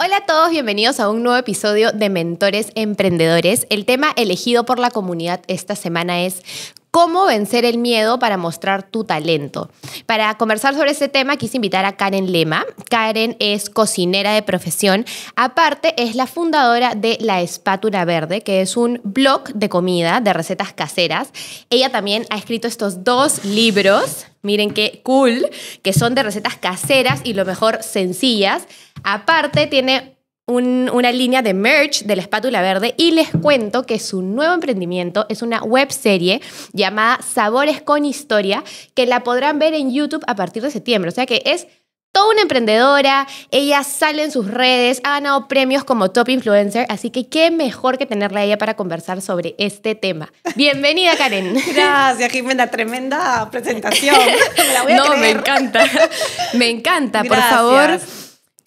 Hola a todos, bienvenidos a un nuevo episodio de Mentores Emprendedores. El tema elegido por la comunidad esta semana es cómo vencer el miedo para mostrar tu talento. Para conversar sobre este tema quise invitar a Karen Lema. Karen es cocinera de profesión, aparte es la fundadora de La Espátula Verde, que es un blog de comida, de recetas caseras. Ella también ha escrito estos dos libros Miren qué cool, que son de recetas caseras y lo mejor sencillas. Aparte tiene una línea de merch de la espátula verde y les cuento que su nuevo emprendimiento es una web serie llamada Sabores con Historia que la podrán ver en YouTube a partir de septiembre. O sea que es Toda una emprendedora, ella sale en sus redes, ha ganado premios como top influencer, así que qué mejor que tenerla a ella para conversar sobre este tema. Bienvenida, Karen. Gracias, Jimena, tremenda presentación. Me la no, me encanta. Me encanta, por favor.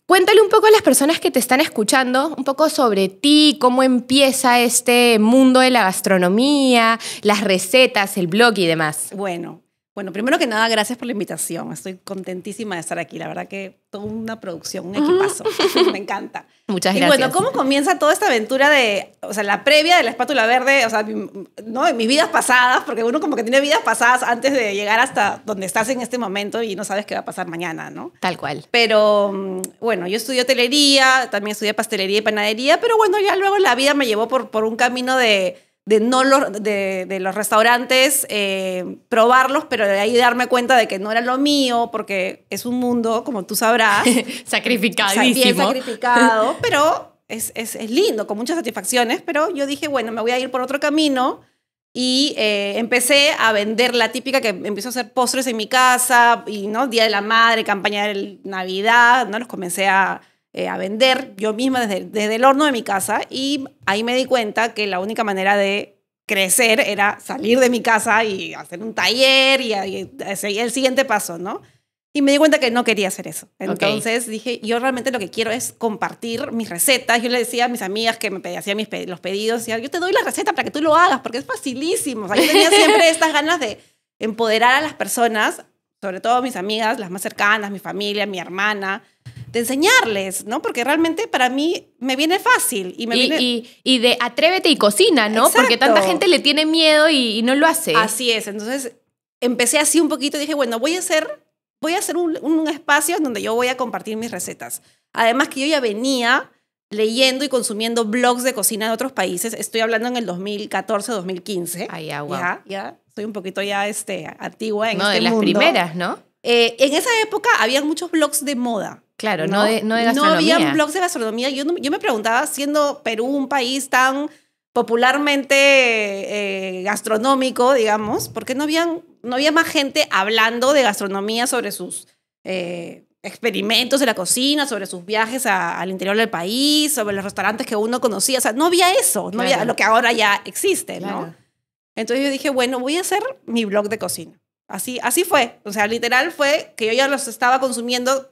Cuéntale un poco a las personas que te están escuchando, un poco sobre ti, cómo empieza este mundo de la gastronomía, las recetas, el blog y demás. Bueno, bueno, primero que nada, gracias por la invitación. Estoy contentísima de estar aquí. La verdad que toda una producción, un equipazo. Me encanta. Muchas gracias. Y bueno, ¿cómo comienza toda esta aventura de, o sea, la previa de la espátula verde, o sea, ¿no? En mis vidas pasadas, porque uno como que tiene vidas pasadas antes de llegar hasta donde estás en este momento y no sabes qué va a pasar mañana, ¿no? Tal cual. Pero mm, bueno, yo estudié hotelería, también estudié pastelería y panadería, pero bueno, ya luego la vida me llevó por, por un camino de de no los, de, los restaurantes eh, probarlos, pero de ahí darme cuenta de que no era lo mío, porque es un mundo, como tú sabrás, sacrificadísimo. sacrificado, pero es, lindo, con muchas satisfacciones, pero yo dije, bueno, me voy a ir por otro camino y eh, empecé a vender la típica que empiezo a hacer postres en mi casa y, ¿no? Día de la Madre, campaña de Navidad, ¿no? Los comencé a eh, a vender yo misma desde, el horno de mi casa y ahí me di cuenta que la única manera de crecer era salir de mi casa y hacer un taller y, el siguiente paso, ¿no? Y me di cuenta que no quería hacer eso. Entonces dije, yo realmente lo que quiero es compartir mis recetas. Yo le decía a mis amigas que me hacían mis los pedidos, y yo te doy la receta para que tú lo hagas, porque es facilísimo. yo tenía siempre estas ganas de empoderar a las personas, sobre todo mis amigas, las más cercanas, mi familia, mi hermana, de enseñarles, ¿no? Porque realmente para mí me viene fácil. Y, me de atrévete y cocina, ¿no? Porque tanta gente le tiene miedo y, no lo hace. Así es, entonces empecé así un poquito y dije, bueno, voy a hacer, voy a hacer un, espacio en donde yo voy a compartir mis recetas. Además que yo ya venía leyendo y consumiendo blogs de cocina de otros países. Estoy hablando en el 2014, 2015. Ay, agua. ya, Soy un poquito ya este, antigua en no, de este las primeras, ¿no? Eh, en esa época había muchos blogs de moda. Claro, no, no, de, había blogs de gastronomía. Yo, me preguntaba, siendo Perú un país tan popularmente eh, gastronómico, digamos, ¿por qué no, habían, no había más gente hablando de gastronomía sobre sus eh, experimentos de la cocina, sobre sus viajes al interior del país, sobre los restaurantes que uno conocía? O sea, no había eso, no había lo que ahora ya existe, ¿no? Entonces yo dije, bueno, voy a hacer mi blog de cocina. Así, así fue. O sea, literal fue que yo ya los estaba consumiendo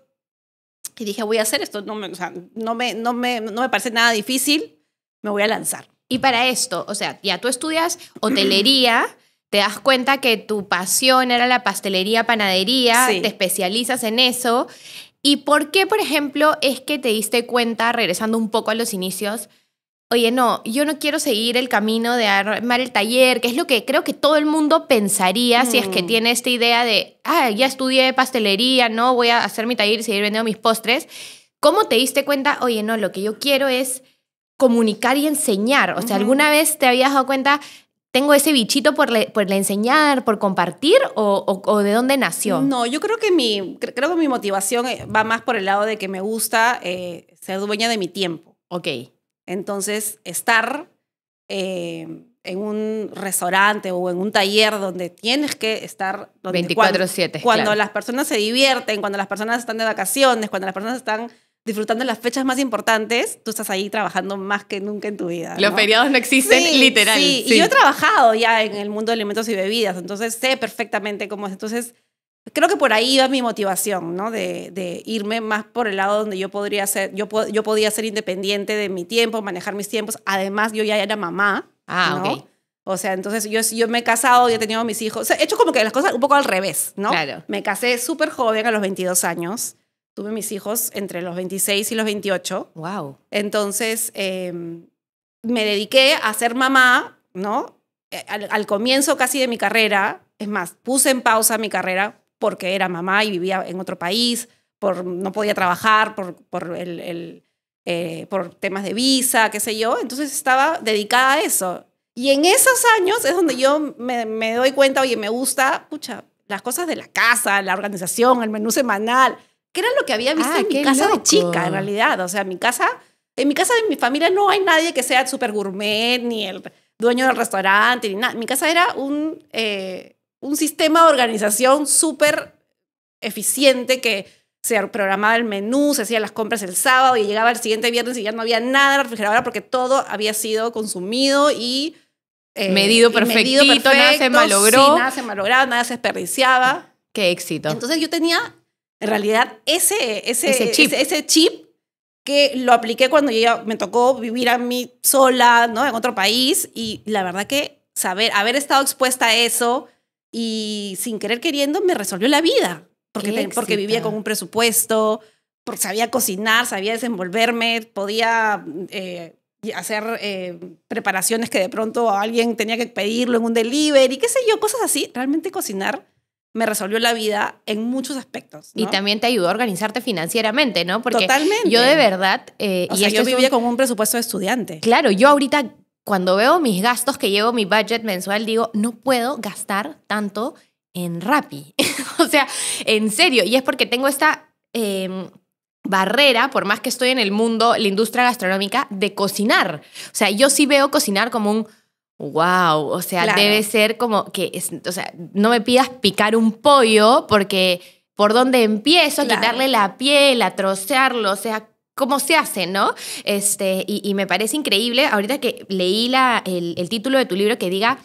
y dije, voy a hacer esto, no me, no me, no me, no me parece nada difícil, me voy a lanzar. Y para esto, o sea, ya tú estudias hotelería, te das cuenta que tu pasión era la pastelería, panadería, te especializas en eso. ¿Y por qué, por ejemplo, es que te diste cuenta, regresando un poco a los inicios, oye, no, yo no quiero seguir el camino de armar el taller, que es lo que creo que todo el mundo pensaría si es que mm. tiene esta idea de, ah, ya estudié pastelería, no, voy a hacer mi taller y seguir vendiendo mis postres. ¿Cómo te diste cuenta, oye, no, lo que yo quiero es comunicar y enseñar? O sea, ¿alguna vez te habías dado cuenta, tengo ese bichito por, le, por enseñar, por compartir o, de dónde nació? No, yo creo que mi, creo que mi motivación eh, va más por el lado de que me gusta eh, ser dueña de mi tiempo. Ok. Entonces, estar eh, en un restaurante o en un taller donde tienes que estar 24/7. Cuando, las personas se divierten, cuando las personas están de vacaciones, cuando las personas están disfrutando las fechas más importantes, tú estás ahí trabajando más que nunca en tu vida. Los feriados no existen, literal. y yo he trabajado ya en el mundo de alimentos y bebidas, entonces sé perfectamente cómo es. Entonces, Creo que por ahí iba mi motivación, ¿no? De, irme más por el lado donde yo podría ser, yo, yo podía ser independiente de mi tiempo, manejar mis tiempos. Además, yo ya era mamá. Ah, ¿no? O sea, entonces yo, yo me he casado, y he tenido mis hijos. O sea, he hecho como que las cosas un poco al revés, ¿no? Claro. Me casé súper joven a los 22 años. Tuve mis hijos entre los 26 y los 28. Wow. Entonces em, me dediqué a ser mamá, ¿no? Eh, al comienzo casi de mi carrera. Es más, puse en pausa mi carrera porque era mamá y vivía en otro país, por no podía trabajar, por, por, el, eh, por temas de visa, qué sé yo. Entonces estaba dedicada a eso. Y en esos años es donde yo me, doy cuenta, oye, me gusta, pucha, las cosas de la casa, la organización, el menú semanal, que era lo que había visto ah, en mi casa de chica, en realidad. O sea, mi casa, en mi casa de mi familia no hay nadie que sea super gourmet, ni el dueño del restaurante, ni nada. Mi casa era un... Eh, un sistema de organización súper eficiente que se programaba el menú, se hacían las compras el sábado y llegaba el siguiente viernes y ya no había nada en la refrigeradora porque todo había sido consumido y... Eh, medido, perfectito, perfecto, nada se malogró. nada se malograba, nada se desperdiciaba. Qué éxito. Entonces yo tenía en realidad ese, ese, chip, que lo apliqué cuando yo me tocó vivir a mí sola, ¿no? En otro país. Y la verdad que saber, haber estado expuesta a eso, y sin querer queriendo me resolvió la vida, porque, porque vivía con un presupuesto, porque sabía cocinar, sabía desenvolverme, podía eh, hacer eh, preparaciones que de pronto alguien tenía que pedirlo en un delivery, qué sé yo, cosas así. Realmente cocinar me resolvió la vida en muchos aspectos. Y también te ayudó a organizarte financieramente, ¿no? Porque Totalmente. Yo de verdad... Eh, o y sea, yo vivía con un presupuesto de estudiante. Claro, yo ahorita cuando veo mis gastos que llevo mi budget mensual, digo, no puedo gastar tanto en Rappi. o sea, en serio. Y es porque tengo esta em, barrera, por más que estoy en el mundo, la industria gastronómica, de cocinar. O sea, yo sí veo cocinar como un wow. O sea, debe ser como que, o sea, no me pidas picar un pollo porque por dónde empiezo, a quitarle la piel, a trocearlo, o sea, cómo se hace, ¿no? Este, y, me parece increíble, ahorita que leí la, el, título de tu libro que diga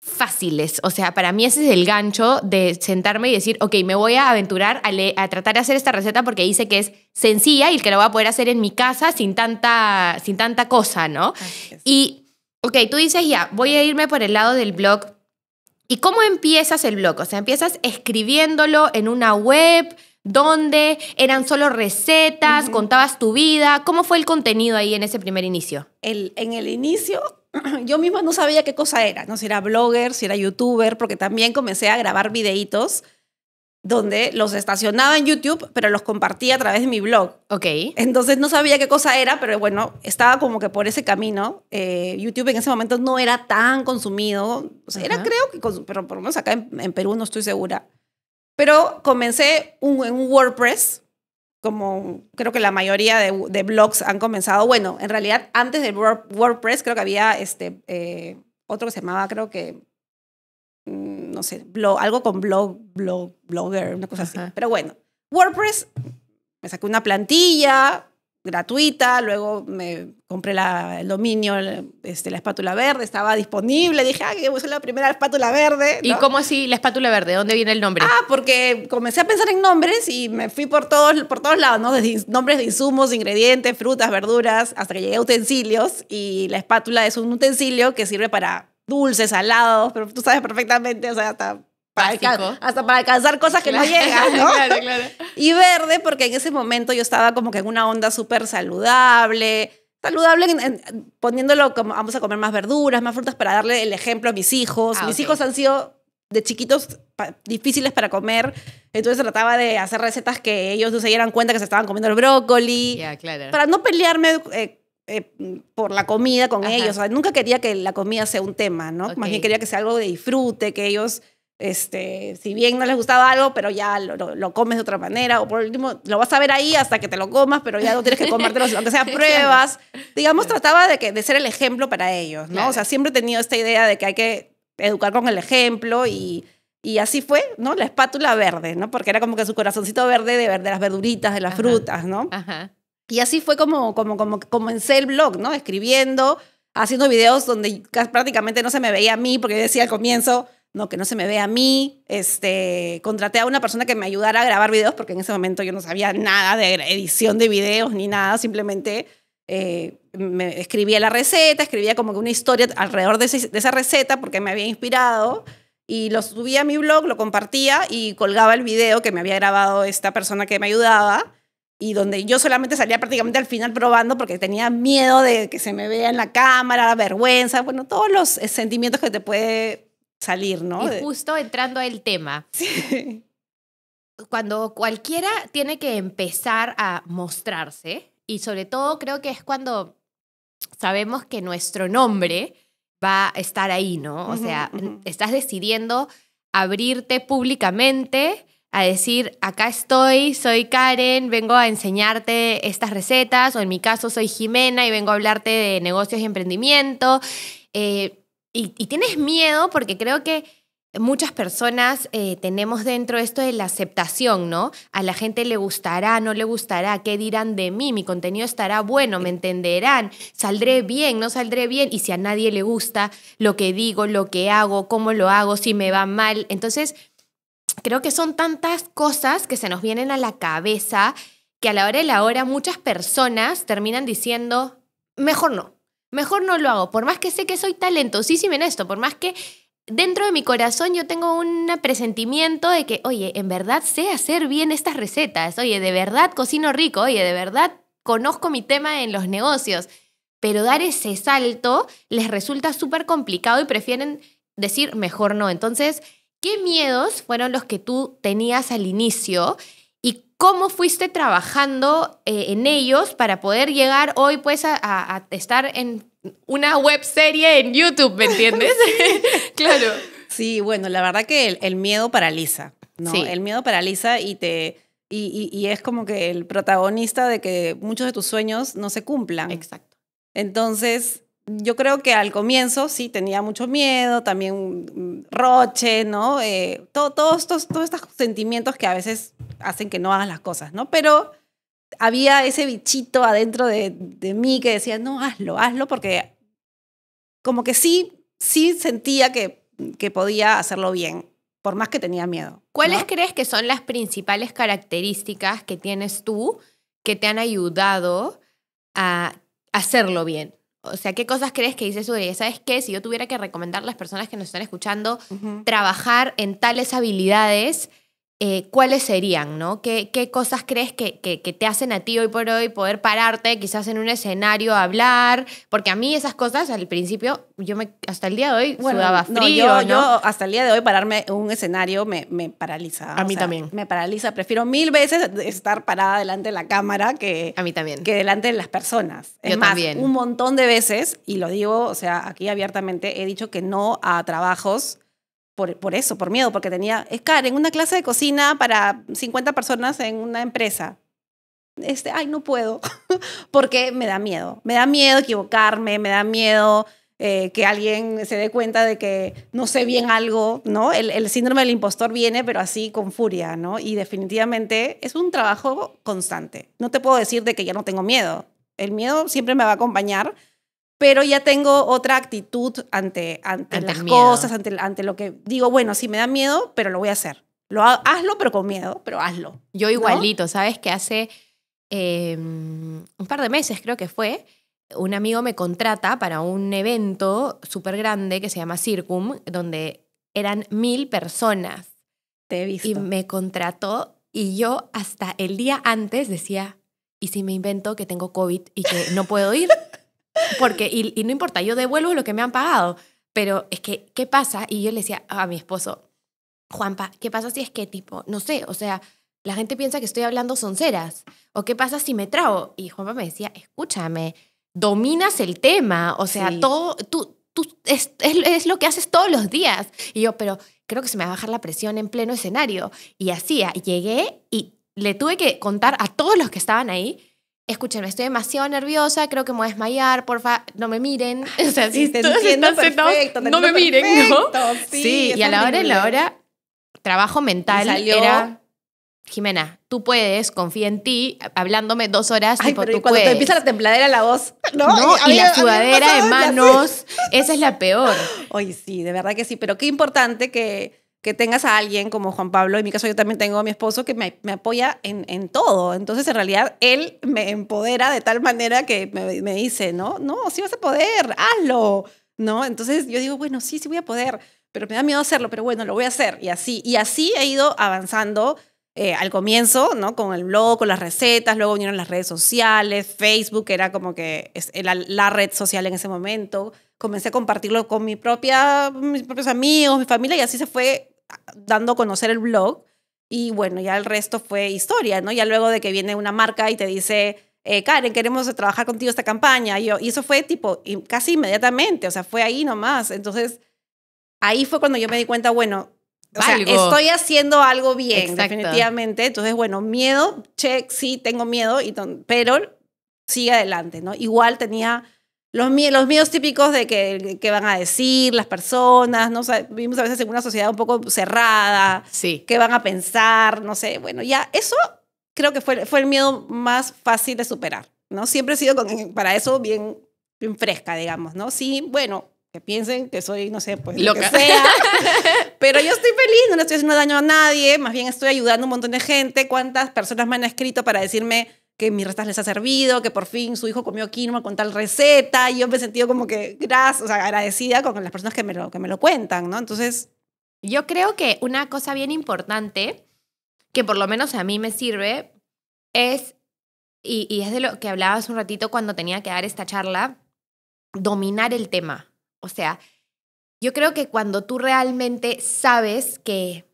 fáciles. O sea, para mí ese es el gancho de sentarme y decir, ok, me voy a aventurar a, tratar de hacer esta receta porque dice que es sencilla y que la voy a poder hacer en mi casa sin tanta, sin tanta cosa, ¿no? Y, ok, tú dices, ya, voy a irme por el lado del blog. ¿Y cómo empiezas el blog? O sea, empiezas escribiéndolo en una web. ¿Dónde? ¿Eran solo recetas? ¿Contabas tu vida? ¿Cómo fue el contenido ahí en ese primer inicio? en el inicio yo misma no sabía qué cosa era, no si era blogger, si era youtuber, porque también comencé a grabar videitos donde los estacionaba en YouTube, pero los compartía a través de mi blog. Ok. Entonces no sabía qué cosa era, pero bueno, estaba como que por ese camino. Eh, YouTube en ese momento no era tan consumido. O era creo que, pero por lo menos acá en Perú no estoy segura pero comencé un, en WordPress, como creo que la mayoría de, blogs han comenzado. Bueno, en realidad antes del WordPress creo que había este, eh, otro que se llamaba, creo que, mm, no sé, algo con blog, blog, blogger, una cosa así. Pero bueno, WordPress, me saqué una plantilla, gratuita, luego me compré el dominio, este, la espátula verde, estaba disponible, dije, ah, que usar la primera espátula verde. ¿Y cómo así la espátula verde? ¿Dónde viene el nombre? Ah, porque comencé a pensar en nombres y me fui por todos, por todos lados, ¿no? Desde nombres de insumos, ingredientes, frutas, verduras, hasta que llegué a utensilios y la espátula es un utensilio que sirve para dulces, salados, pero tú sabes perfectamente, o sea, hasta para hasta para alcanzar cosas que no llegan, ¿no? Claro, claro. Y verde, porque en ese momento yo estaba como que en una onda súper saludable, saludable poniéndolo como vamos a comer más verduras, más frutas para darle el ejemplo a mis hijos. Ah, mis hijos han sido de chiquitos difíciles para comer, entonces trataba de hacer recetas que ellos no se dieran cuenta que se estaban comiendo el brócoli, para no pelearme. Eh, eh, por la comida con ellos. nunca quería que la comida sea un tema, ¿no? Más bien quería que sea algo de disfrute, que ellos este, si bien no les gustaba algo, pero ya lo, lo, comes de otra manera, o por último, lo vas a ver ahí hasta que te lo comas, pero ya no tienes que comértelo, aunque sea pruebas. Digamos, trataba de, que, de ser el ejemplo para ellos, ¿no? O sea, siempre he tenido esta idea de que hay que educar con el ejemplo y, y así fue, ¿no? La espátula verde, ¿no? Porque era como que su corazoncito verde de, de las verduritas, de las frutas, ¿no? Ajá. Y así fue como, como, como comencé el blog, ¿no? Escribiendo, haciendo videos donde prácticamente no se me veía a mí, porque decía al comienzo, que no se me vea a mí. Este, contraté a una persona que me ayudara a grabar videos porque en ese momento yo no sabía nada de edición de videos ni nada, simplemente eh, me escribía la receta, escribía como una historia alrededor de, de, esa receta porque me había inspirado y lo subía a mi blog, lo compartía y colgaba el video que me había grabado esta persona que me ayudaba y donde yo solamente salía prácticamente al final probando porque tenía miedo de que se me vea en la cámara, vergüenza, bueno, todos los sentimientos que te puede salir, ¿no? Y justo entrando al tema. Cuando cualquiera tiene que empezar a mostrarse, y sobre todo creo que es cuando sabemos que nuestro nombre va a estar ahí, ¿no? O sea, estás decidiendo abrirte públicamente a decir, acá estoy, soy Karen, vengo a enseñarte estas recetas, o en mi caso soy Jimena y vengo a hablarte de negocios y emprendimiento. Eh, y, tienes miedo porque creo que muchas personas eh, tenemos dentro esto de la aceptación, ¿no? A la gente le gustará, no le gustará, qué dirán de mí, mi contenido estará bueno, me entenderán, saldré bien, no saldré bien, y si a nadie le gusta lo que digo, lo que hago, cómo lo hago, si me va mal. Entonces, creo que son tantas cosas que se nos vienen a la cabeza que a la hora de la hora muchas personas terminan diciendo, mejor no mejor no lo hago, por más que sé que soy talentosísima en esto, por más que dentro de mi corazón yo tengo un presentimiento de que, oye, en verdad sé hacer bien estas recetas, oye, de verdad cocino rico, oye, de verdad conozco mi tema en los negocios, pero dar ese salto les resulta súper complicado y prefieren decir mejor no. Entonces, ¿qué miedos fueron los que tú tenías al inicio ¿Cómo fuiste trabajando eh, en ellos para poder llegar hoy pues a, estar en una web serie en YouTube, ¿me entiendes? claro. Sí, bueno, la verdad que el, miedo paraliza, ¿no? El miedo paraliza y te... Y, es como que el protagonista de que muchos de tus sueños no se cumplan. Exacto. Entonces, yo creo que al comienzo sí tenía mucho miedo, también mm, roche, ¿no? Eh, todos todos estos sentimientos que a veces hacen que no hagas las cosas, ¿no? Pero había ese bichito adentro de, mí que decía, no, hazlo, hazlo, porque como que sí, sí sentía que, que podía hacerlo bien, por más que tenía miedo. ¿Cuáles crees que son las principales características que tienes tú que te han ayudado a hacerlo bien? O sea, ¿qué cosas crees que dices, sobre sabes qué? Si yo tuviera que recomendar a las personas que nos están escuchando trabajar en tales habilidades, eh, ¿cuáles serían? ¿no? ¿Qué, cosas crees que, te hacen a ti hoy por hoy poder pararte quizás en un escenario, hablar? Porque a mí esas cosas al principio, yo me, hasta el día de hoy sudaba frío. yo, hasta el día de hoy pararme en un escenario me, paraliza. A mí también. Me paraliza. Prefiero mil veces estar parada delante de la cámara que, que delante de las personas. más, bien. un montón de veces, y lo digo, o sea, aquí abiertamente he dicho que no a trabajos por, eso, por miedo, porque tenía, es en una clase de cocina para 50 personas en una empresa. Este, ay, no puedo, porque me da miedo. Me da miedo equivocarme, me da miedo eh, que alguien se dé cuenta de que no sé bien algo, ¿no? El, el, síndrome del impostor viene, pero así con furia, ¿no? Y definitivamente es un trabajo constante. No te puedo decir de que ya no tengo miedo. El miedo siempre me va a acompañar, pero ya tengo otra actitud ante, ante, las cosas, ante, ante lo que digo, bueno, sí me da miedo, pero lo voy a hacer. Lo, hazlo, pero con miedo, pero hazlo. Yo igualito, ¿sabes? Que hace em, un par de meses creo que fue, un amigo me contrata para un evento súper grande que se llama Circum, donde eran mil personas. Te he visto. Y me contrató y yo hasta el día antes decía, ¿y si me invento que tengo COVID y que no puedo ir? Porque, y, no importa, yo devuelvo lo que me han pagado. Pero es que, ¿qué pasa? Y yo le decía a mi esposo, Juanpa, ¿qué pasa si es que tipo, no sé, o sea, la gente piensa que estoy hablando sonceras? ¿O qué pasa si me trago? Y Juanpa me decía, escúchame, dominas el tema, o sea, todo, tú, tú es, es, es, lo que haces todos los días. Y yo, pero creo que se me va a bajar la presión en pleno escenario. Y hacía, llegué y le tuve que contar a todos los que estaban ahí escúchenme, estoy demasiado nerviosa, creo que me voy a desmayar, porfa, no me miren. O sea, sí, entiendo perfecto, no, me miren, ¿no? Sí, y a la hora, a la hora, trabajo mental era... Jimena, tú puedes, confía en ti, hablándome dos horas. Ay, tipo, pero tú cuando te empieza la templadera la voz, ¿no? y, la sudadera de manos, esa es la peor. Oye, sí, de verdad que sí, pero qué importante que que tengas a alguien como Juan Pablo, en mi caso yo también tengo a mi esposo que me, apoya en, todo. Entonces, en realidad, él me empodera de tal manera que me, dice, no, no, sí vas a poder, hazlo, ¿no? Entonces yo digo, bueno, sí, sí voy a poder, pero me da miedo hacerlo, pero bueno, lo voy a hacer. Y así, y así he ido avanzando eh, al comienzo, ¿no? Con el blog, con las recetas, luego vinieron las redes sociales, Facebook era como que es la red social en ese momento. Comencé a compartirlo con mi propia, mis propios amigos, mi familia, y así se fue dando a conocer el blog y bueno, ya el resto fue historia, ¿no? Ya luego de que viene una marca y te dice, eh, Karen, queremos trabajar contigo esta campaña. Y, eso fue tipo casi inmediatamente, o sea, fue ahí nomás. Entonces, ahí fue cuando yo me di cuenta, bueno, estoy haciendo algo bien, definitivamente. Entonces, bueno, miedo, check, sí, tengo miedo, y pero sigue adelante, ¿no? Igual tenía los, miedos, típicos de que, van a decir las personas, ¿no? vivimos a veces en una sociedad un poco cerrada, sí. que van a pensar, no sé, bueno, ya eso creo que fue, fue el miedo más fácil de superar, ¿no? Siempre he sido para eso bien, fresca, digamos, ¿no? Sí, bueno, que piensen que soy, no sé, pues lo que sea. Pero yo estoy feliz, no le estoy haciendo daño a nadie, más bien estoy ayudando a un montón de gente. ¿Cuántas personas me han escrito para decirme, que mis recetas les ha servido, que por fin su hijo comió quinoa con tal receta, y yo me he sentido como que, gracias, o agradecida con las personas que me lo, que me lo cuentan, ¿no? Entonces... Yo creo que una cosa bien importante, que por lo menos a mí me sirve, es, y, y es de lo que hablabas un ratito cuando tenía que dar esta charla, dominar el tema. O sea, yo creo que cuando tú realmente sabes que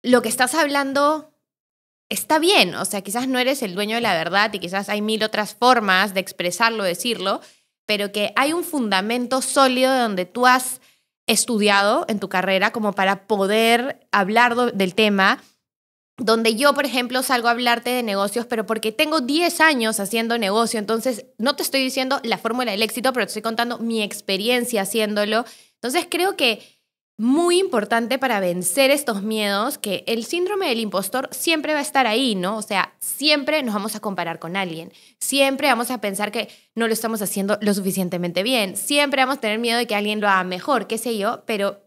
lo que estás hablando está bien, o sea, quizás no eres el dueño de la verdad y quizás hay mil otras formas de expresarlo, decirlo, pero que hay un fundamento sólido donde tú has estudiado en tu carrera como para poder hablar del tema, donde yo, por ejemplo, salgo a hablarte de negocios, pero porque tengo 10 años haciendo negocio, entonces no te estoy diciendo la fórmula del éxito, pero te estoy contando mi experiencia haciéndolo. Entonces creo que muy importante para vencer estos miedos que el síndrome del impostor siempre va a estar ahí, ¿no? O sea, siempre nos vamos a comparar con alguien, siempre vamos a pensar que no lo estamos haciendo lo suficientemente bien, siempre vamos a tener miedo de que alguien lo haga mejor, qué sé yo, pero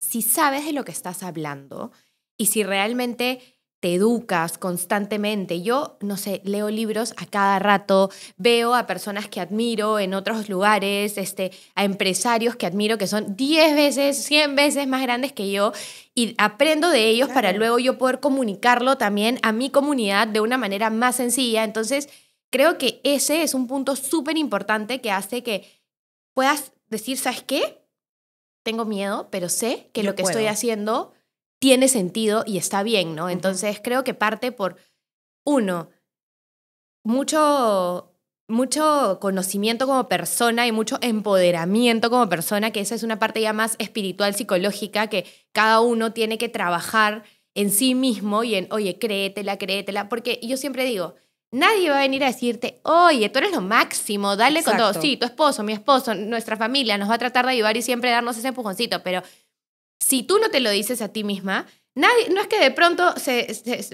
si sabes de lo que estás hablando y si realmente te educas constantemente. Yo, no sé, leo libros a cada rato, veo a personas que admiro en otros lugares, este, a empresarios que admiro que son 10 veces, 100 veces más grandes que yo y aprendo de ellos para luego yo poder comunicarlo también a mi comunidad de una manera más sencilla. Entonces, creo que ese es un punto súper importante que hace que puedas decir, ¿sabes qué? Tengo miedo, pero sé que lo que estoy haciendo tiene sentido y está bien, ¿no? Entonces creo que parte por, uno, mucho, mucho conocimiento como persona y mucho empoderamiento como persona, que esa es una parte ya más espiritual, psicológica, que cada uno tiene que trabajar en sí mismo y en, oye, créetela, créetela, porque yo siempre digo, Nadie va a venir a decirte, oye, tú eres lo máximo, dale con todo. Sí, tu esposo, mi esposo, nuestra familia nos va a tratar de ayudar y siempre darnos ese empujoncito, pero si tú no te lo dices a ti misma, Nadie, no es que de pronto se,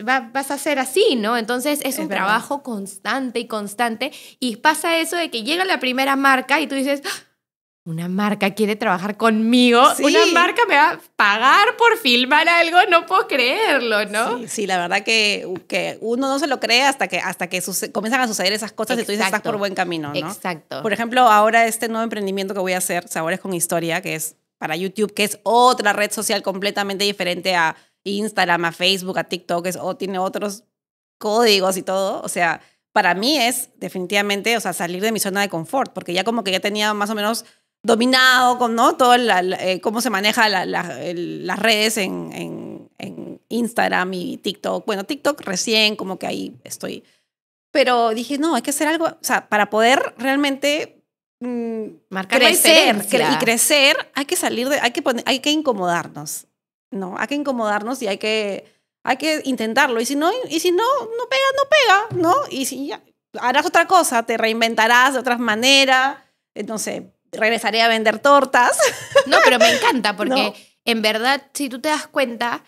vas a ser así, ¿no? Entonces es, un trabajo constante y constante. Y pasa eso de que llega la primera marca y tú dices, ah, una marca quiere trabajar conmigo, una marca me va a pagar por filmar algo, no puedo creerlo, ¿no? Sí, la verdad que, que, uno no se lo cree hasta que, hasta que comienzan a suceder esas cosas y tú dices, estás por buen camino, ¿no? Exacto. Por ejemplo, ahora este nuevo emprendimiento que voy a hacer, Sabores con Historia, que es para YouTube, que es otra red social completamente diferente a Instagram, a Facebook, a TikTok, es, o tiene otros códigos y todo. O sea, para mí es definitivamente, o sea, salir de mi zona de confort, porque ya como que ya tenía más o menos dominado con, ¿no? Todo la, eh, cómo se maneja las redes en, en Instagram y TikTok. Bueno, TikTok recién, como que ahí estoy. Pero dije, no, hay que hacer algo, o sea, para poder realmente Mm, marcar crecer y crecer, hay que salir de, hay que hay que incomodarnos, ¿no? Hay que incomodarnos y hay que, hay que intentarlo. Y si no, y si no, no pega, no pega, ¿no? Y si harás otra cosa, te reinventarás de otras maneras, Entonces regresaré a vender tortas. No, pero me encanta porque en verdad, si tú te das cuenta,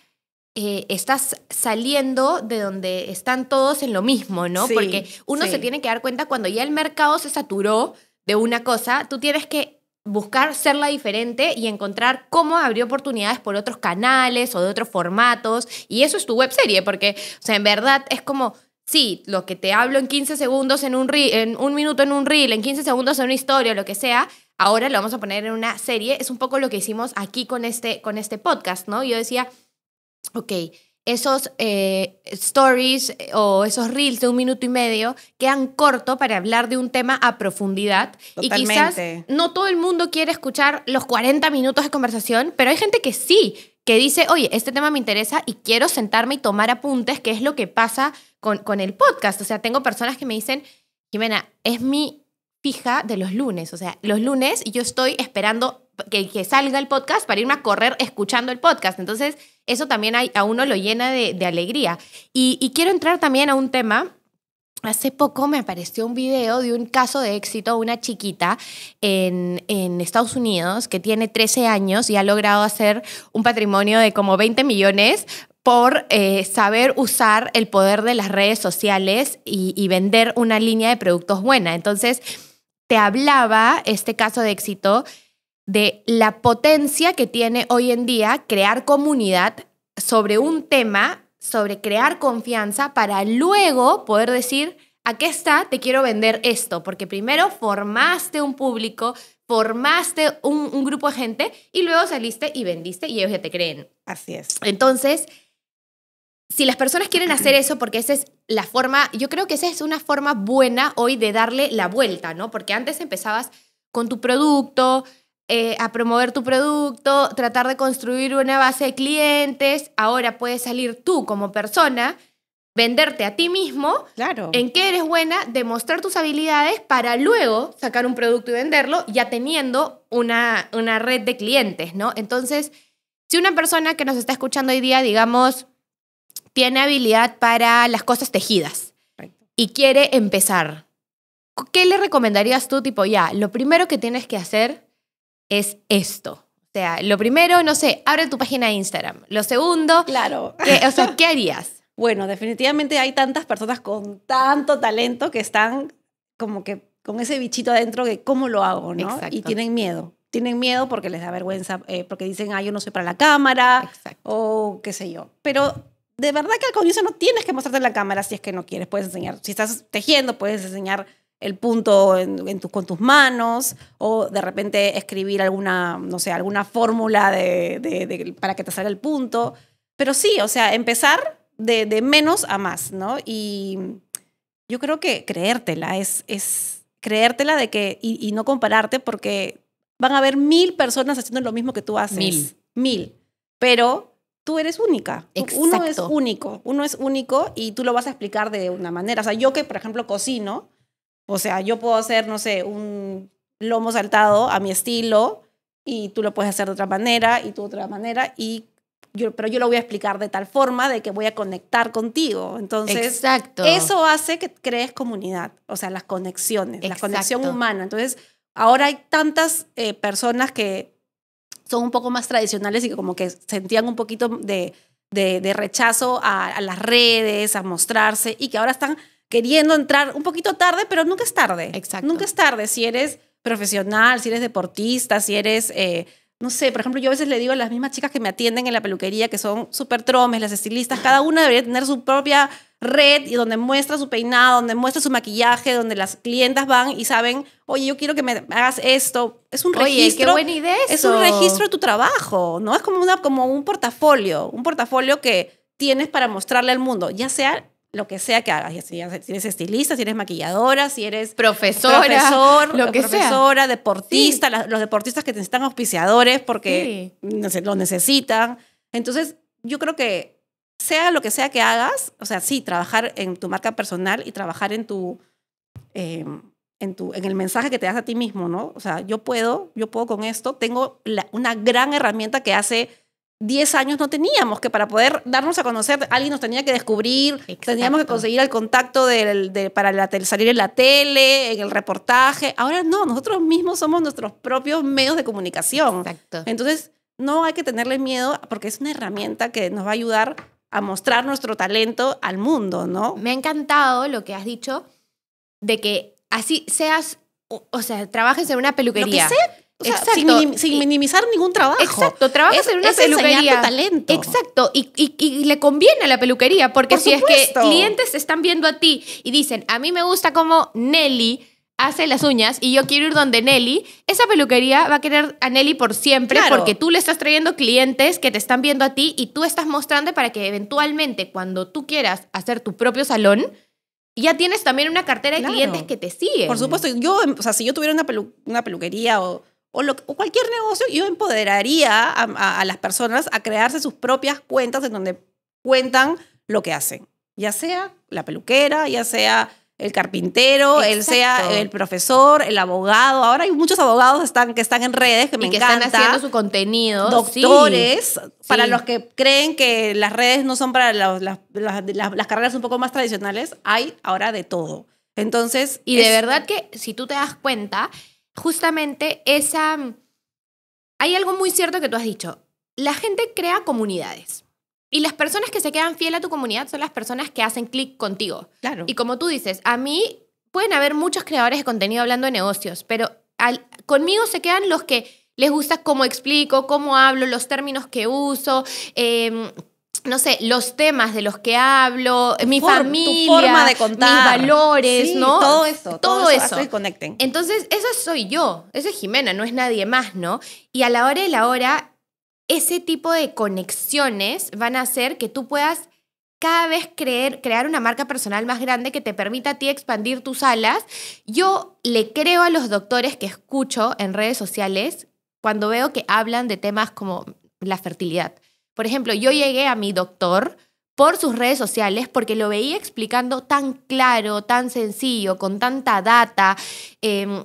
eh, estás saliendo de donde están todos en lo mismo, ¿no? porque uno se tiene que dar cuenta cuando ya el mercado se saturó de una cosa, tú tienes que buscar serla diferente y encontrar cómo abrir oportunidades por otros canales o de otros formatos. Y eso es tu web serie, porque, o sea, en verdad es como, sí, lo que te hablo en 15 segundos, en un, en un minuto en un reel, en 15 segundos en una historia, lo que sea, ahora lo vamos a poner en una serie. Es un poco lo que hicimos aquí con este, con este podcast, ¿no? Yo decía, ok, esos eh, stories eh, o esos reels de un minuto y medio quedan cortos para hablar de un tema a profundidad. Y quizás no todo el mundo quiere escuchar los 40 minutos de conversación, pero hay gente que sí, que dice, oye, este tema me interesa y quiero sentarme y tomar apuntes, que es lo que pasa con, con el podcast. O sea, tengo personas que me dicen, Jimena, es mi fija de los lunes. O sea, los lunes yo estoy esperando que, salga el podcast para irme a correr escuchando el podcast. Entonces, eso también a uno lo llena de, alegría. Y, quiero entrar también a un tema. Hace poco me apareció un video de un caso de éxito, una chiquita en, Estados Unidos que tiene 13 años y ha logrado hacer un patrimonio de como 20 millones por eh, saber usar el poder de las redes sociales y vender una línea de productos buena. Entonces, te hablaba este caso de éxito de la potencia que tiene hoy en día crear comunidad sobre un tema, sobre crear confianza para luego poder decir, aquí está, te quiero vender esto, porque primero formaste un público, formaste un, grupo de gente y luego saliste y vendiste y ellos ya te creen. Así es. Entonces, si las personas quieren hacer eso, porque esa es la forma, yo creo que esa es una forma buena hoy de darle la vuelta, ¿no? Porque antes empezabas con tu producto, eh, a promover tu producto, tratar de construir una base de clientes. Ahora puedes salir tú como persona, venderte a ti mismo, claro. en qué eres buena, demostrar tus habilidades para luego sacar un producto y venderlo ya teniendo una, red de clientes, ¿no? Entonces, si una persona que nos está escuchando hoy día, digamos, tiene habilidad para las cosas tejidas y quiere empezar, ¿qué le recomendarías tú, tipo, ya, lo primero que tienes que hacer es esto. O sea, lo primero, no sé, abre tu página de Instagram. Lo segundo, claro. o sea, ¿qué harías? Bueno, definitivamente hay tantas personas con tanto talento que están como que con ese bichito adentro de cómo lo hago, ¿no? Y tienen miedo. Tienen miedo porque les da vergüenza, eh, porque dicen, ah, yo no soy para la cámara, o qué sé yo. Pero de verdad que al comienzo no tienes que mostrarte la cámara si es que no quieres. Puedes enseñar, si estás tejiendo, puedes enseñar el punto en, con tus manos o de repente escribir alguna, no sé, alguna fórmula de, para que te salga el punto. Pero sí, o sea, empezar de, menos a más, ¿no? Y yo creo que creértela es, es creértela de que, y, y no compararte porque van a haber mil personas haciendo lo mismo que tú haces. Mil. Mil. Pero tú eres única. Exacto. Uno es único. Uno es único y tú lo vas a explicar de una manera. O sea, yo que, por ejemplo, cocino, o sea, yo puedo hacer, no sé, un lomo saltado a mi estilo y tú lo puedes hacer de otra manera y tú de otra manera y yo, pero yo lo voy a explicar de tal forma de que voy a conectar contigo. Entonces, Exacto. eso hace que crees comunidad, o sea, las conexiones, la conexión humana. Entonces, ahora hay tantas eh, personas que son un poco más tradicionales y que como que sentían un poquito de, de, rechazo a las redes, a mostrarse y que ahora están queriendo entrar un poquito tarde, pero nunca es tarde. Exacto. Nunca es tarde si eres profesional, si eres deportista, si eres, eh, no sé, por ejemplo, yo a veces le digo a las mismas chicas que me atienden en la peluquería, que son súper tromes, las estilistas, cada una debería tener su propia red y donde muestra su peinado, donde muestra su maquillaje, donde las clientas van y saben, oye, yo quiero que me hagas esto. Es un oye, registro. Qué buena idea Es un registro de tu trabajo, ¿no? Es como, una, como un portafolio, un portafolio que tienes para mostrarle al mundo, ya sea lo que sea que hagas, si eres estilista, si eres maquilladora, si eres profesora, profesor, profesora, deportista, los deportistas que necesitan auspiciadores porque lo necesitan. Entonces, yo creo que sea lo que sea que hagas, o sea, sí, trabajar en tu marca personal y trabajar en tu, em, en tu, en el mensaje que te das a ti mismo, ¿no? O sea, yo puedo, yo puedo con esto, tengo una gran herramienta que hace 10 años no teníamos, que para poder darnos a conocer, alguien nos tenía que descubrir, teníamos que conseguir el contacto de, para salir en la tele, en el reportaje. Ahora no, nosotros mismos somos nuestros propios medios de comunicación. Exacto. Entonces, no hay que tenerle miedo porque es una herramienta que nos va a ayudar a mostrar nuestro talento al mundo, ¿no? Me ha encantado lo que has dicho de que así seas, o, sea, trabajes en una peluquería exacto sin, minimizar ningún trabajo. Exacto, trabajas es, en una peluquería. talento. Exacto, y, le conviene a la peluquería, porque si es que clientes están viendo a ti y dicen, a mí me gusta como Nelly hace las uñas y yo quiero ir donde Nelly, esa peluquería va a querer a Nelly por siempre porque tú le estás trayendo clientes que te están viendo a ti y tú estás mostrando para que eventualmente cuando tú quieras hacer tu propio salón, ya tienes también una cartera de clientes que te siguen. Por supuesto, yo, o sea, si yo tuviera una, una peluquería o o, cualquier negocio, yo empoderaría a, las personas a crearse sus propias cuentas en donde cuentan lo que hacen, ya sea la peluquera, ya sea el carpintero, él sea el profesor, el abogado. Ahora hay muchos abogados que están en redes que y que están haciendo su contenido. Doctores, para los que creen que las redes no son para las, carreras un poco más tradicionales, hay ahora de todo. Entonces. Y de verdad que si tú te das cuenta, justamente esa... Hay algo muy cierto que tú has dicho. La gente crea comunidades. Y las personas que se quedan fiel a tu comunidad son las personas que hacen clic contigo. Claro. Y como tú dices, a mí pueden haber muchos creadores de contenido hablando de negocios, pero conmigo se quedan los que les gusta cómo explico, cómo hablo, los términos que uso. Eh, no sé, los temas de los que hablo, mi familia, mis valores, ¿no? Todo eso, todo, eso. conecten. Entonces, eso soy yo, eso es Jimena, no es nadie más, ¿no? Y a la hora de la hora, ese tipo de conexiones van a hacer que tú puedas cada vez crear una marca personal más grande que te permita a ti expandir tus alas. Yo le creo a los doctores que escucho en redes sociales cuando veo que hablan de temas como la fertilidad. Por ejemplo, yo llegué a mi doctor por sus redes sociales porque lo veía explicando tan claro, tan sencillo, con tanta data. Em,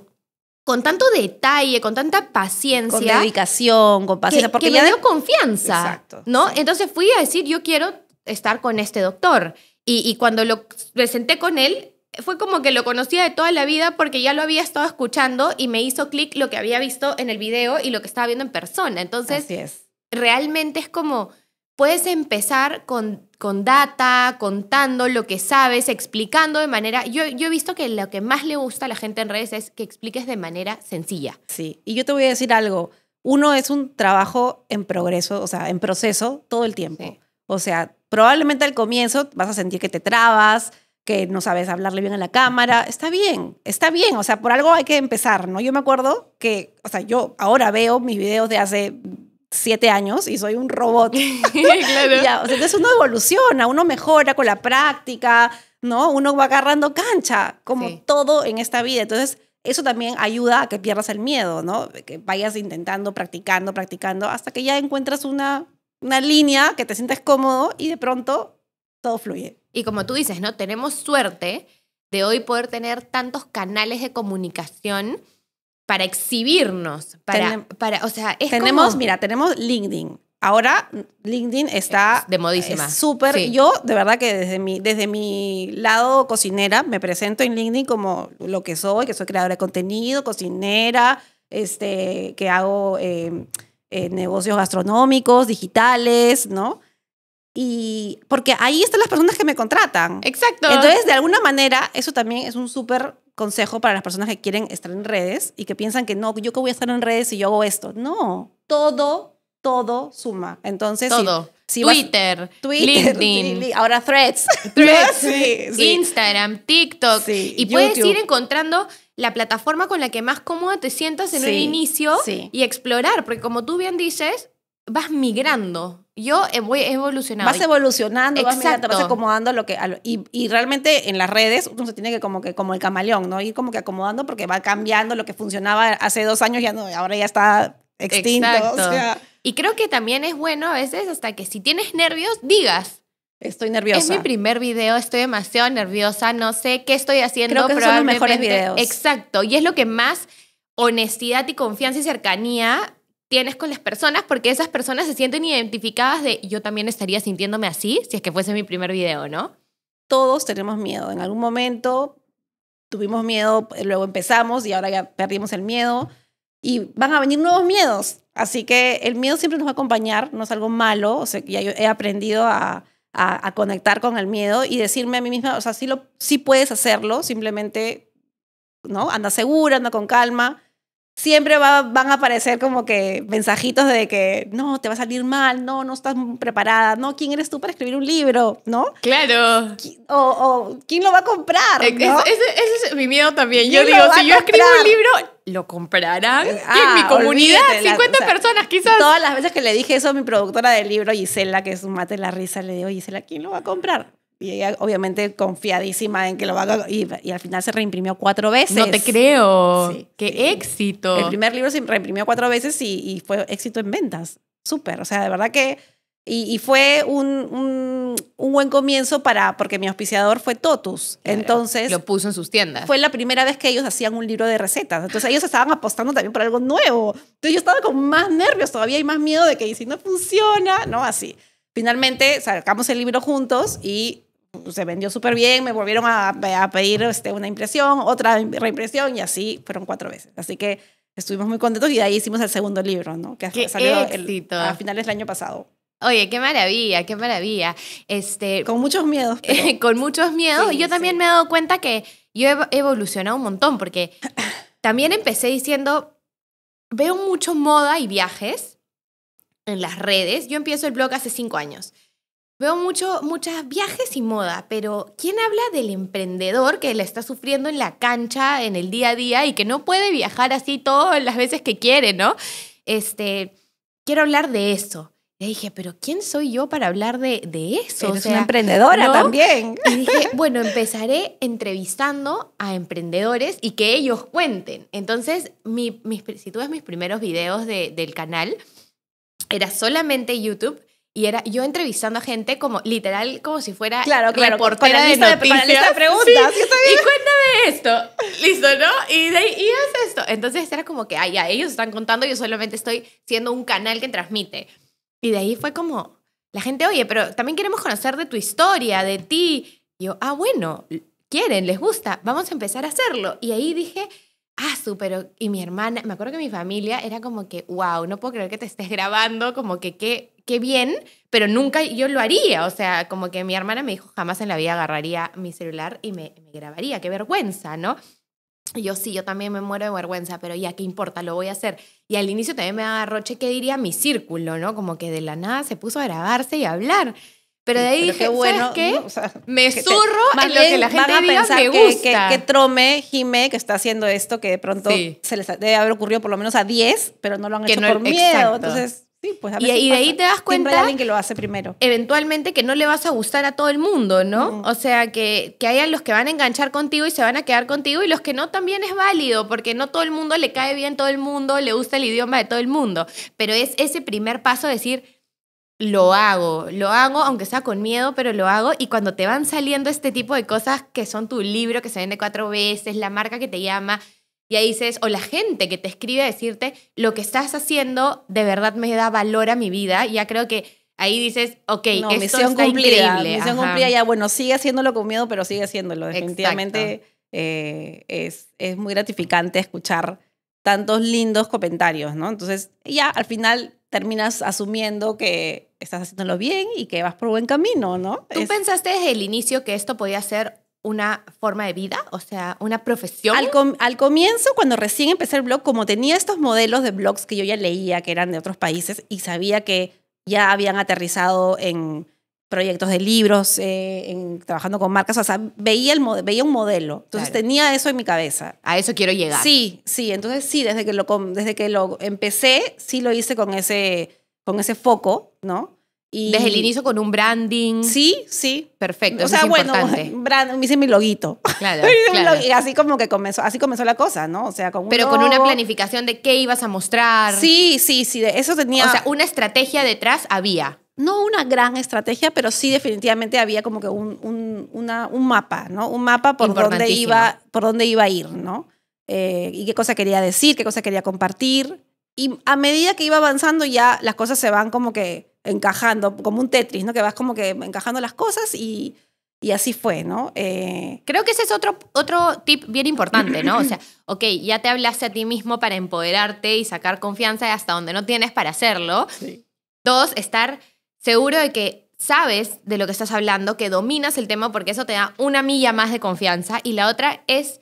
con tanto detalle, con tanta paciencia. Con dedicación, con paciencia. Que, porque me dio confianza. Exacto, ¿no? Entonces fui a decir, yo quiero estar con este doctor. Y, cuando lo presenté con él, fue como que lo conocía de toda la vida porque ya lo había estado escuchando y me hizo clic lo que había visto en el video y lo que estaba viendo en persona. Entonces, Así es realmente es como, puedes empezar con, con data, contando lo que sabes, explicando de manera... Yo, yo he visto que lo que más le gusta a la gente en redes es que expliques de manera sencilla. Sí, y yo te voy a decir algo. Uno es un trabajo en progreso, o sea, en proceso todo el tiempo. O sea, probablemente al comienzo vas a sentir que te trabas, que no sabes hablarle bien a la cámara. Está bien, está bien. O sea, por algo hay que empezar, ¿no? Yo me acuerdo que, o sea, yo ahora veo mis videos de hace siete años y soy un robot. entonces uno evoluciona, uno mejora con la práctica, ¿no? Uno va agarrando cancha, como todo en esta vida. Entonces, eso también ayuda a que pierdas el miedo, ¿no? Que vayas intentando, practicando, practicando, hasta que ya encuentras una, línea que te sientas cómodo y de pronto todo fluye. Y como tú dices, ¿no? Tenemos suerte de hoy poder tener tantos canales de comunicación para exhibirnos, para, o sea, tenemos, mira, tenemos LinkedIn. Ahora LinkedIn está de modísima. Súper. Yo de verdad que desde mi, desde mi lado cocinera me presento en LinkedIn como lo que soy, que soy creadora de contenido, cocinera, este, que hago em, eh, negocios gastronómicos, digitales, ¿no? Y porque ahí están las personas que me contratan. Exacto. Entonces, de alguna manera, eso también es un súper consejo para las personas que quieren estar en redes y que piensan que no, yo que voy a estar en redes si yo hago esto. No, todo, todo suma. Entonces, todo. Si, Twitter, LinkedIn, ahora Threads, Instagram, TikTok. y puedes ir encontrando la plataforma con la que más cómoda te sientas en un inicio y explorar, porque como tú bien dices, vas migrando yo voy evolucionando. Vas evolucionando, vas vas acomodando lo que... y, realmente en las redes uno se tiene que como que como el camaleón, ¿no? Ir como que acomodando porque va cambiando lo que funcionaba hace dos años, y no, ahora ya está extinto. y creo que también es bueno a veces hasta que si tienes nervios, digas. Estoy nerviosa. Es mi primer video, estoy demasiado nerviosa, no sé qué estoy haciendo. Creo son los mejores videos. Exacto, y es lo que más honestidad y confianza y cercanía tienes con las personas porque esas personas se sienten identificadas de yo también estaría sintiéndome así si es que fuese mi primer video, ¿no? Todos tenemos miedo. En algún momento tuvimos miedo, eh, luego empezamos y ahora ya perdimos el miedo y van a venir nuevos miedos. Así que el miedo siempre nos va a acompañar, no es algo malo, o sea, ya he aprendido a, conectar con el miedo y decirme a mí misma, o sea, sí, lo, sí puedes hacerlo, simplemente, ¿no? Anda segura, anda con calma, siempre van a aparecer como que mensajitos de que no, te va a salir mal, no, no estás preparada, no, ¿quién eres tú para escribir un libro? ¿No? Claro. O, ¿quién lo va a comprar? E, ese, es mi miedo también. Yo digo, si yo escribo un libro, ¿lo comprarán? Eh, en mi ah, comunidad, 50 personas quizás. Todas las veces que le dije eso a mi productora del libro, Gisela, que es un mate de la risa, le digo, Gisela, ¿quién lo va a comprar? Y ella, obviamente, confiadísima en que lo va Y, al final se reimprimió cuatro veces. No te creo. ¡Qué éxito! El primer libro se reimprimió cuatro veces y, fue éxito en ventas. Súper. O sea, de verdad que. Y, fue un, un, buen comienzo para. Porque mi auspiciador fue Totus. Entonces. Lo puso en sus tiendas. Fue la primera vez que ellos hacían un libro de recetas. Entonces ellos estaban apostando también por algo nuevo. Entonces yo estaba con más nervios todavía y más miedo de que, si no funciona, ¿no? Así. Finalmente sacamos el libro juntos y pues, se vendió súper bien, me volvieron a, pedir este, una impresión, otra reimpresión y así fueron cuatro veces. Así que estuvimos muy contentos y de ahí hicimos el segundo libro, ¿no? Que salió a finales del año pasado. Oye, qué maravilla, qué maravilla. Este, con muchos miedos. con muchos miedos. yo también me he dado cuenta que yo he evolucionado un montón porque también empecé diciendo, veo mucho moda y viajes en las redes. Yo empiezo el blog hace cinco años. Veo mucho, muchas viajes y moda, pero ¿quién habla del emprendedor que la está sufriendo en la cancha, en el día a día y que no puede viajar así todas las veces que quiere, ¿no? Este, quiero hablar de eso. Le dije, pero ¿quién soy yo para hablar de, de eso? Eres una emprendedora también. Y dije, bueno, empezaré entrevistando a emprendedores y que ellos cuenten. Entonces, mi, mis, si tú ves mis primeros videos del canal, era solamente YouTube y era yo entrevistando a gente como literal, como si fuera claro, reportera de noticias. De, con la lista de preguntas. Y cuéntame esto. Listo, ¿no? Y, de, y es esto. Entonces era como que, ay, a ellos están contando, yo solamente estoy siendo un canal que transmite. Y de ahí fue como, la gente, oye, pero también queremos conocer de tu historia, de ti. Y yo, ah, bueno, quieren, les gusta, vamos a empezar a hacerlo. Y ahí dije, ah, súper. Y mi hermana, me acuerdo que mi familia era como que, wow, no puedo creer que te estés grabando, como que qué qué bien, pero nunca yo lo haría. O sea, como que mi hermana me dijo, jamás en la vida agarraría mi celular y me, grabaría. Qué vergüenza, ¿no? yo sí, yo también me muero de vergüenza, pero ya, ¿qué importa? Lo voy a hacer. Y al inicio también me agarró, ¿qué diría? Mi círculo, ¿no? Como que de la nada se puso a grabarse y a hablar. Pero de ahí dije, bueno, ¿sabes qué? me zurro lo que la gente diga pensar me gusta. Que, que, trome, Jime, que está haciendo esto, que de pronto se les debe haber ocurrido por lo menos a 10, pero no lo han hecho por miedo. Entonces, pues, y, de ahí te das cuenta. de que lo hace primero. Eventualmente que no le vas a gustar a todo el mundo, ¿no? O sea, que, que hayan los que van a enganchar contigo y se van a quedar contigo y los que no también es válido, porque no todo el mundo le cae bien, todo el mundo le gusta el idioma de todo el mundo. Pero es ese primer paso de decir, lo hago, lo hago, aunque sea con miedo, pero lo hago. Y cuando te van saliendo este tipo de cosas que son tu libro, que se vende cuatro veces, la marca que te llama, y ahí dices, o la gente que te escribe a decirte, lo que estás haciendo de verdad me da valor a mi vida. Ya creo que ahí dices, ok, esto misión cumplida, ya bueno, sigue haciéndolo con miedo, pero sigue haciéndolo. Definitivamente eh, es, es muy gratificante escuchar tantos lindos comentarios, ¿no? Entonces, ya al final terminas asumiendo que estás haciéndolo bien y que vas por buen camino, ¿no? ¿Tú pensaste desde el inicio que esto podía ser una forma de vida, o sea, una profesión. Al, comienzo, cuando recién empecé el blog, como tenía estos modelos de blogs que yo ya leía, que eran de otros países, y sabía que ya habían aterrizado en proyectos de libros, eh, en, trabajando con marcas, o sea, veía, el veía un modelo. Entonces tenía eso en mi cabeza. A eso quiero llegar. Sí, sí, entonces sí, desde que lo, desde que lo empecé, sí lo hice con ese, con ese foco, ¿no? Desde el inicio con un branding. Sí, sí. Perfecto. O sea, bueno, me hice mi loguito. Claro, claro. Así como que comenzó, así comenzó la cosa, ¿no? O sea, con Pero con una planificación de qué ibas a mostrar. Sí, sí, sí. Eso tenía. O sea, una estrategia detrás había no una gran estrategia, pero sí definitivamente había como que un, mapa, ¿no? Un mapa por dónde iba, por dónde iba a ir, ¿no? Eh, y qué cosa quería decir, qué cosa quería compartir. Y a medida que iba avanzando ya las cosas se van como que encajando, como un Tetris, ¿no? Que vas como que encajando las cosas y, y así fue, ¿no? Eh, Creo que ese es otro, otro tip bien importante, ¿no? O sea, ok, ya te hablaste a ti mismo para empoderarte y sacar confianza hasta donde no tienes para hacerlo. Dos, estar seguro de que sabes de lo que estás hablando, que dominas el tema porque eso te da una milla más de confianza. Y la otra es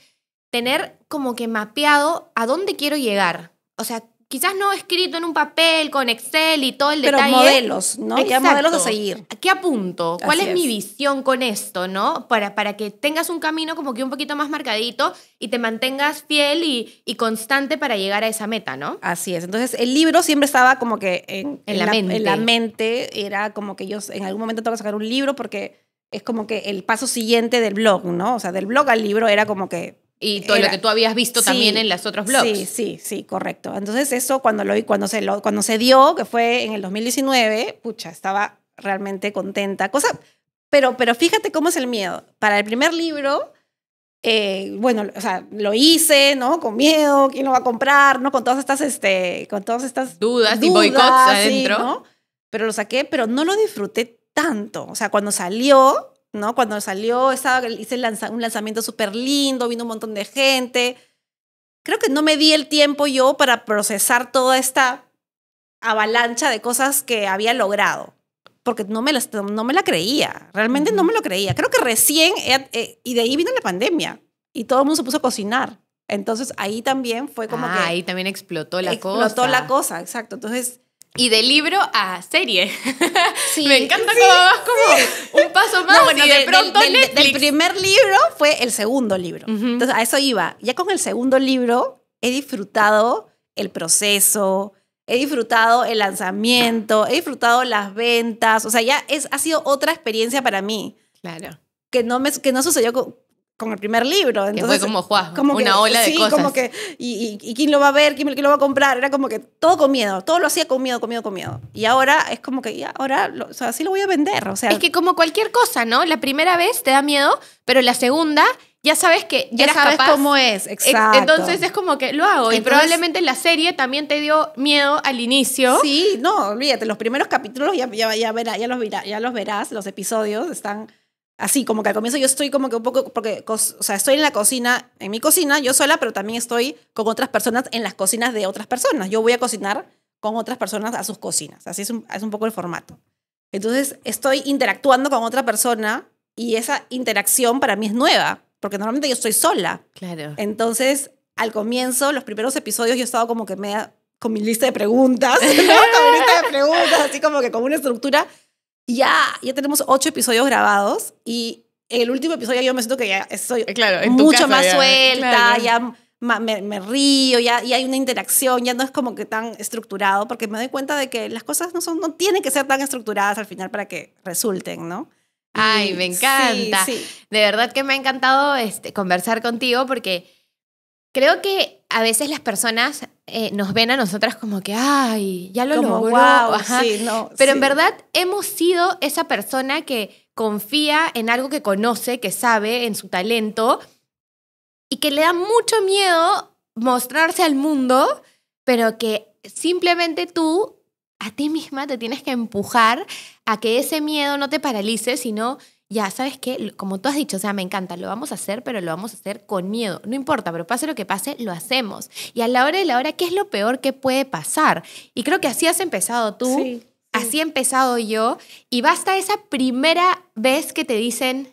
tener como que mapeado a dónde quiero llegar. O sea, quizás no escrito en un papel con Excel y todo el detalle. Pero modelos, ¿no? Exacto. ¿Qué modelos a seguir? ¿A qué apunto? ¿Cuál es, mi visión con esto, no? Para, para que tengas un camino como que un poquito más marcadito y te mantengas fiel y, y constante para llegar a esa meta, ¿no? Así es. Entonces, el libro siempre estaba como que en, la, mente. En la mente. Era como que yo en algún momento tengo que sacar un libro porque es como que el paso siguiente del blog, ¿no? O sea, del blog al libro era como que y todo lo que tú habías visto también en las otros blogs. Sí, sí, sí, correcto. Entonces eso cuando lo cuando se lo, cuando se dio, que fue en el 2019, pucha, estaba realmente contenta. Cosa, pero, pero fíjate cómo es el miedo. Para el primer libro, eh, bueno, o sea, lo hice, ¿no? Con miedo, ¿quién lo va a comprar? ¿No? Con todas estas, este, con todas estas dudas, y boicots adentro. Pero lo saqué, pero no lo disfruté tanto. O sea, cuando salió, ¿no? Cuando salió, estaba, hice un lanzamiento súper lindo, vino un montón de gente. Creo que no me di el tiempo yo para procesar toda esta avalancha de cosas que había logrado, porque no me, no me la creía, realmente no me lo creía. Creo que recién, eh, eh, y de ahí vino la pandemia, y todo el mundo se puso a cocinar. Entonces ahí también fue como que... Ah, ahí también explotó la cosa. Explotó la cosa, exacto. Entonces y de libro a serie. Me encanta como un paso más de, pronto del, del, primer libro fue el segundo libro. Entonces, a eso iba. Ya con el segundo libro he disfrutado el proceso, he disfrutado el lanzamiento, he disfrutado las ventas. O sea, ya es, ha sido otra experiencia para mí. Claro. Que no, que no sucedió con, con el primer libro. Entonces, como, como una ola de cosas. como que, y, quién lo va a ver? ¿Quién, lo va a comprar? Era como que todo con miedo, todo lo hacía con miedo, con miedo, con miedo. Y ahora es como que, ya, ahora, lo, o sea, lo voy a vender, o sea. Es que como cualquier cosa, ¿no? La primera vez te da miedo, pero la segunda ya sabes que ya sabes cómo es, exacto. Entonces es como que lo hago. y probablemente la serie también te dio miedo al inicio. Sí, no, olvídate, los primeros capítulos ya, ya, ya, ya los verás, los episodios están así, como que al comienzo yo estoy como que un poco, porque, o sea, estoy en la cocina, en mi cocina, yo sola, pero también estoy con otras personas en las cocinas de otras personas. Yo voy a cocinar con otras personas a sus cocinas, así es un, poco el formato. Entonces, estoy interactuando con otra persona y esa interacción para mí es nueva, porque normalmente yo estoy sola. Claro. Entonces, al comienzo, los primeros episodios, yo he estado como que me con mi lista de preguntas, ¿no? con mi lista de preguntas, así como que con una estructura ya, ya tenemos ocho episodios grabados y en el último episodio yo me siento que ya estoy eh, claro, mucho más suelta, ya me, río, ya, y hay una interacción, ya no es como que tan estructurado, porque me doy cuenta de que las cosas no, son, no tienen que ser tan estructuradas al final para que resulten, ¿no? Ay, me encanta. De verdad que me ha encantado este, conversar contigo porque Creo que a veces las personas eh, nos ven a nosotras como que, ay, ya lo logró. Pero en verdad hemos sido esa persona que confía en algo que conoce, que sabe, en su talento y que le da mucho miedo mostrarse al mundo, pero que simplemente tú a ti misma te tienes que empujar a que ese miedo no te paralice, sino ya, ¿sabes qué? Como tú has dicho, o sea, me encanta, lo vamos a hacer, pero lo vamos a hacer con miedo. No importa, pero pase lo que pase, lo hacemos. Y a la hora de la hora, ¿qué es lo peor que puede pasar? Y creo que así has empezado tú, así he empezado yo, y basta esa primera vez que te dicen,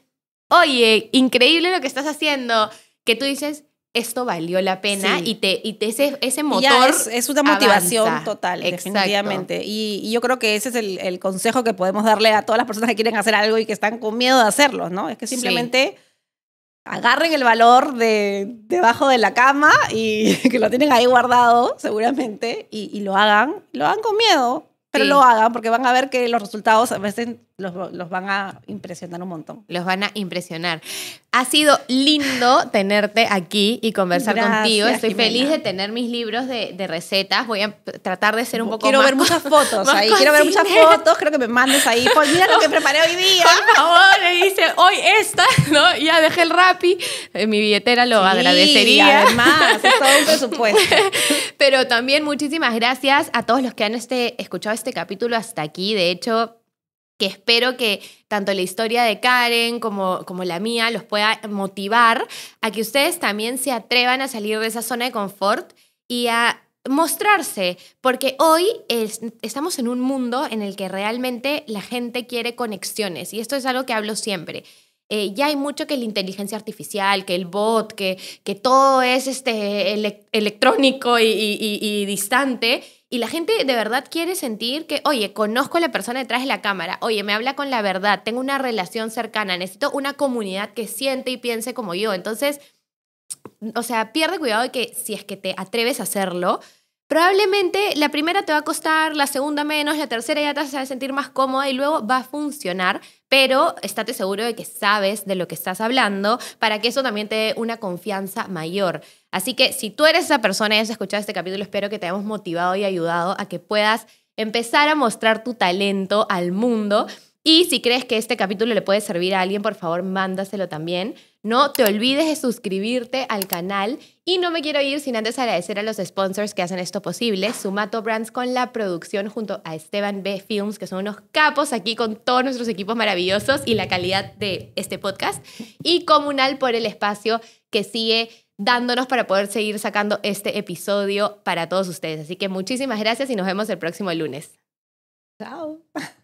oye, increíble lo que estás haciendo, que tú dices, esto valió la pena y te, y ese, ese motor. es, una motivación total, definitivamente. Y, yo creo que ese es el, consejo que podemos darle a todas las personas que quieren hacer algo y que están con miedo de hacerlo, ¿no? Es que simplemente. agarren el valor de debajo de la cama y que lo tienen ahí guardado seguramente y, lo hagan, lo hagan con miedo, pero lo hagan porque van a ver que los resultados a veces los, van a impresionar un montón. Los van a impresionar. Ha sido lindo tenerte aquí y conversar contigo. Estoy feliz de tener mis libros de, recetas. Voy a tratar de ser un poco Quiero ver muchas fotos ahí. Quiero ver muchas fotos. Creo que me mandes ahí. Pues mira lo que preparé hoy día. Por le dice hoy esta, ¿no? Ya dejé el rapi. Eh, mi billetera lo agradecería. Además, es todo un presupuesto. Pero también muchísimas gracias a todos los que han este, escuchado este capítulo hasta aquí. De hecho, que espero que tanto la historia de Karen como, como la mía los pueda motivar a que ustedes también se atrevan a salir de esa zona de confort y a mostrarse, porque hoy estamos en un mundo en el que realmente la gente quiere conexiones y esto es algo que hablo siempre. Eh, ya hay mucho que la inteligencia artificial, que el bot, que, que todo es este, electrónico y distante y la gente de verdad quiere sentir que, oye, conozco a la persona detrás de la cámara, oye, me habla con la verdad, tengo una relación cercana, necesito una comunidad que siente y piense como yo. Entonces, o sea, pierde cuidado de que si es que te atreves a hacerlo, probablemente la primera te va a costar, la segunda menos, la tercera ya te vas a sentir más cómoda y luego va a funcionar, pero estate seguro de que sabes de lo que estás hablando para que eso también te dé una confianza mayor. Así que si tú eres esa persona y has escuchado este capítulo, espero que te hayamos motivado y ayudado a que puedas empezar a mostrar tu talento al mundo y si crees que este capítulo le puede servir a alguien, por favor, mándaselo también. No te olvides de suscribirte al canal y no me quiero ir sin antes agradecer a los sponsors que hacen esto posible, Sumato Brands con la producción junto a Esteban B Films, que son unos capos aquí con todos nuestros equipos maravillosos y la calidad de este podcast, y Comunal por el espacio que sigue dándonos para poder seguir sacando este episodio para todos ustedes. Así que muchísimas gracias y nos vemos el próximo lunes. Chao.